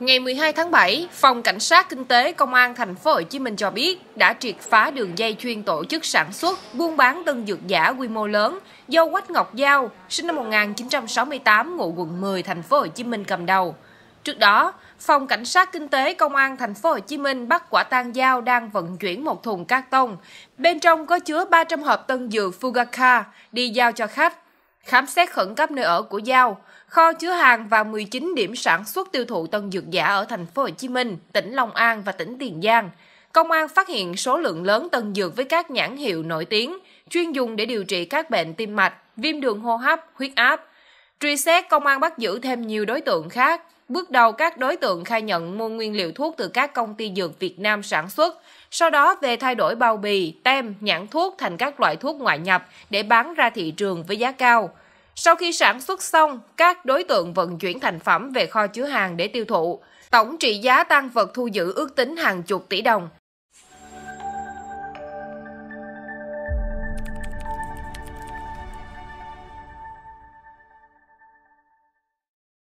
Ngày 12 tháng 7, Phòng Cảnh sát Kinh tế Công an Thành phố Hồ Chí Minh cho biết đã triệt phá đường dây chuyên tổ chức sản xuất, buôn bán tân dược giả quy mô lớn do Quách Ngọc Giao, sinh năm 1968, ngụ quận 10, Thành phố Hồ Chí Minh cầm đầu. Trước đó, Phòng Cảnh sát Kinh tế Công an Thành phố Hồ Chí Minh bắt quả tang Giao đang vận chuyển một thùng cát tông. Bên trong có chứa 300 hộp tân dược Fugaka đi giao cho khách khám xét khẩn cấp nơi ở của Giao, kho chứa hàng và 19 điểm sản xuất tiêu thụ tân dược giả ở thành phố Hồ Chí Minh, tỉnh Long An và tỉnh Tiền Giang. Công an phát hiện số lượng lớn tân dược với các nhãn hiệu nổi tiếng, chuyên dùng để điều trị các bệnh tim mạch, viêm đường hô hấp, huyết áp. Truy xét, công an bắt giữ thêm nhiều đối tượng khác, Bước đầu các đối tượng khai nhận mua nguyên liệu thuốc từ các công ty dược Việt Nam sản xuất, sau đó về thay đổi bao bì, tem, nhãn thuốc thành các loại thuốc ngoại nhập để bán ra thị trường với giá cao. Sau khi sản xuất xong, các đối tượng vận chuyển thành phẩm về kho chứa hàng để tiêu thụ. Tổng trị giá tăng vật thu giữ ước tính hàng chục tỷ đồng.